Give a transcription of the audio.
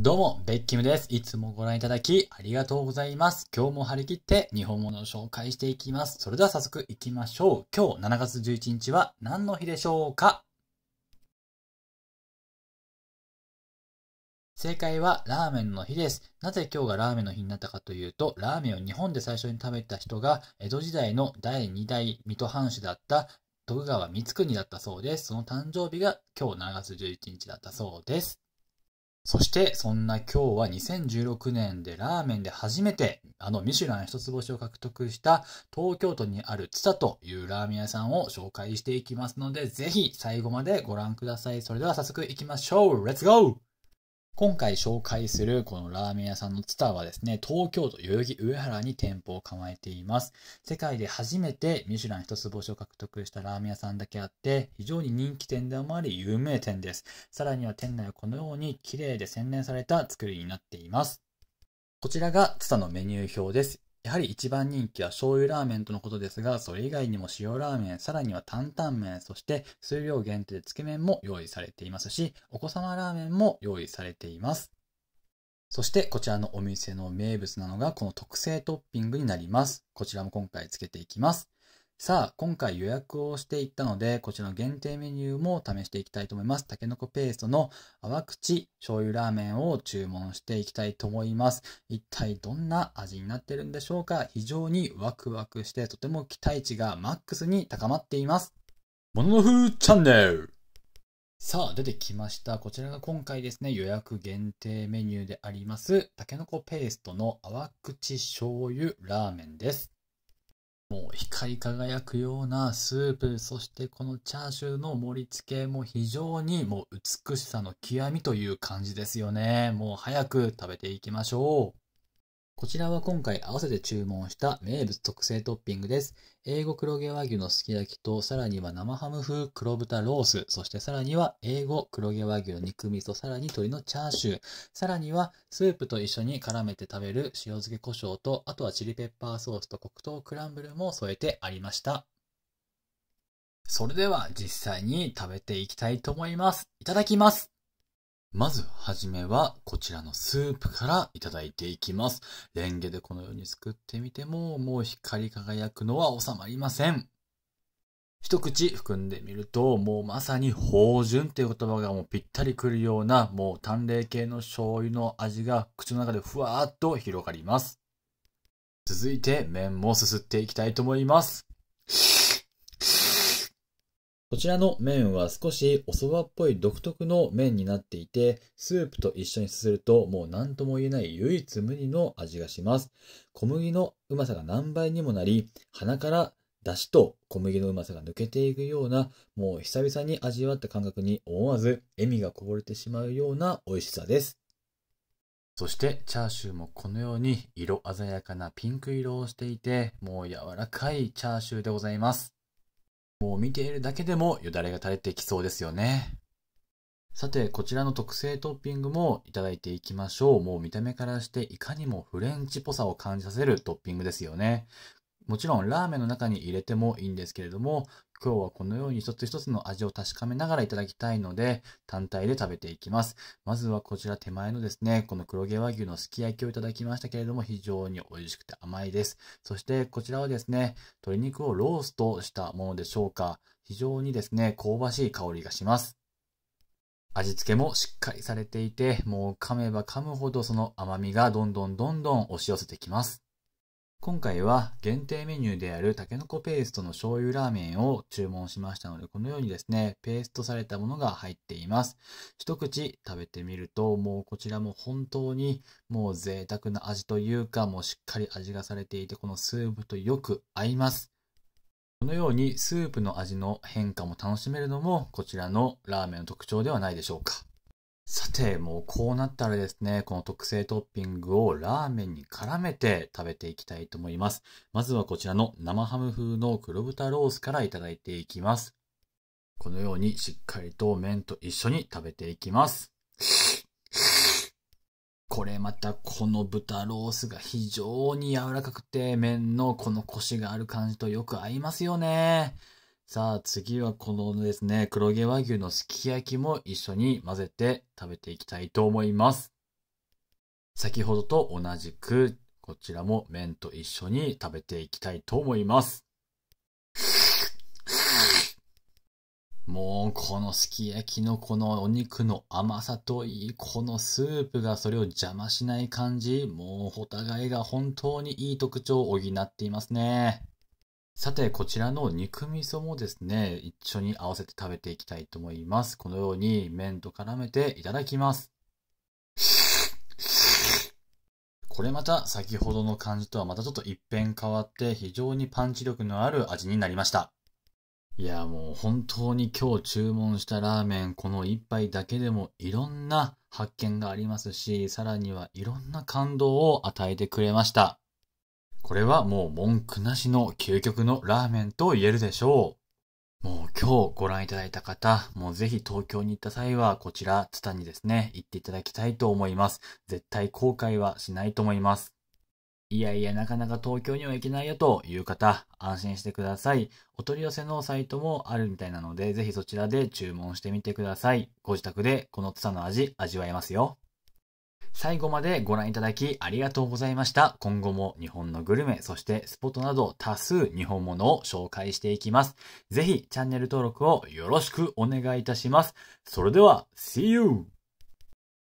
どうも、ベッキムです。いつもご覧いただきありがとうございます。今日も張り切って日本物を紹介していきます。それでは早速いきましょう。今日7月11日は何の日でしょうか正解はラーメンの日です。なぜ今日がラーメンの日になったかというと、ラーメンを日本で最初に食べた人が、江戸時代の第2代水戸藩主だった徳川光圀だったそうです。その誕生日が今日7月11日だったそうです。そして、そんな今日は2016年でラーメンで初めて、あのミシュラン一つ星を獲得した東京都にあるツタというラーメン屋さんを紹介していきますので、ぜひ最後までご覧ください。それでは早速行きましょう。レッツゴー今回紹介するこのラーメン屋さんのツタはですね、東京都代々木上原に店舗を構えています。世界で初めてミシュラン一つ星を獲得したラーメン屋さんだけあって、非常に人気店でもあり有名店です。さらには店内はこのように綺麗で洗練された作りになっています。こちらがツタのメニュー表です。やはり一番人気は醤油ラーメンとのことですが、それ以外にも塩ラーメン、さらには担々麺、そして数量限定でつけ麺も用意されていますし、お子様ラーメンも用意されています。そしてこちらのお店の名物なのがこの特製トッピングになります。こちらも今回つけていきます。さあ、今回予約をしていったので、こちらの限定メニューも試していきたいと思います。たけのこペーストの淡口醤油ラーメンを注文していきたいと思います。一体どんな味になってるんでしょうか非常にワクワクして、とても期待値がマックスに高まっています。もののふーチャンネルさあ、出てきました。こちらが今回ですね、予約限定メニューであります、たけのこペーストの淡口醤油ラーメンです。もう光り輝くようなスープ、そしてこのチャーシューの盛り付けも非常にもう美しさの極みという感じですよね。もう早く食べていきましょう。こちらは今回合わせて注文した名物特製トッピングです。英語黒毛和牛のすき焼きと、さらには生ハム風黒豚ロース、そしてさらには英語黒毛和牛の肉味噌、さらに鶏のチャーシュー、さらにはスープと一緒に絡めて食べる塩漬け胡椒と、あとはチリペッパーソースと黒糖クランブルも添えてありました。それでは実際に食べていきたいと思います。いただきます。まずはじめはこちらのスープからいただいていきます。レンゲでこのようにすくってみてももう光り輝くのは収まりません。一口含んでみるともうまさに芳醇っていう言葉がもうぴったりくるようなもう淡麗系の醤油の味が口の中でふわーっと広がります。続いて麺もすすっていきたいと思います。こちらの麺は少しお蕎麦っぽい独特の麺になっていて、スープと一緒にすするともう何とも言えない唯一無二の味がします。小麦のうまさが何倍にもなり、鼻から出汁と小麦のうまさが抜けていくような、もう久々に味わった感覚に思わず笑みがこぼれてしまうような美味しさです。そしてチャーシューもこのように色鮮やかなピンク色をしていて、もう柔らかいチャーシューでございます。もう見ているだけでもよだれが垂れてきそうですよね。さて、こちらの特製トッピングもいただいていきましょう。もう見た目からしていかにもフレンチっぽさを感じさせるトッピングですよね。もちろんラーメンの中に入れてもいいんですけれども、今日はこのように一つ一つの味を確かめながらいただきたいので、単体で食べていきます。まずはこちら手前のですね、この黒毛和牛のすき焼きをいただきましたけれども、非常に美味しくて甘いです。そしてこちらはですね、鶏肉をローストしたものでしょうか。非常にですね、香ばしい香りがします。味付けもしっかりされていて、もう噛めば噛むほどその甘みがどんどんどんどん押し寄せてきます。今回は限定メニューであるタケノコペーストの醤油ラーメンを注文しましたので、このようにですね、ペーストされたものが入っています。一口食べてみると、もうこちらも本当にもう贅沢な味というか、もうしっかり味がされていて、このスープとよく合います。このようにスープの味の変化も楽しめるのも、こちらのラーメンの特徴ではないでしょうか。さて、もうこうなったらですね、この特製トッピングをラーメンに絡めて食べていきたいと思います。まずはこちらの生ハム風の黒豚ロースからいただいていきます。このようにしっかりと麺と一緒に食べていきます。これまたこの豚ロースが非常に柔らかくて麺のこのコシがある感じとよく合いますよね。さあ、次はこのですね、黒毛和牛のすき焼きも一緒に混ぜて食べていきたいと思います。先ほどと同じく、こちらも麺と一緒に食べていきたいと思います。もう、このすき焼きのこのお肉の甘さといい、このスープがそれを邪魔しない感じ、もうお互いが本当にいい特徴を補っていますね。さて、こちらの肉味噌もですね、一緒に合わせて食べていきたいと思います。このように麺と絡めていただきます。これまた先ほどの感じとはまたちょっと一変変わって非常にパンチ力のある味になりました。いやもう本当に今日注文したラーメンこの一杯だけでもいろんな発見がありますし、さらにはいろんな感動を与えてくれました。これはもう文句なしの究極のラーメンと言えるでしょう。もう今日ご覧いただいた方、もうぜひ東京に行った際はこちら、ツタにですね、行っていただきたいと思います。絶対後悔はしないと思います。いやいや、なかなか東京には行けないよという方、安心してください。お取り寄せのサイトもあるみたいなので、ぜひそちらで注文してみてください。ご自宅でこのツタの味、味わえますよ。最後までご覧いただきありがとうございました。今後も日本のグルメ、そしてスポットなど多数日本ものを紹介していきます。ぜひチャンネル登録をよろしくお願いいたします。それでは、See you!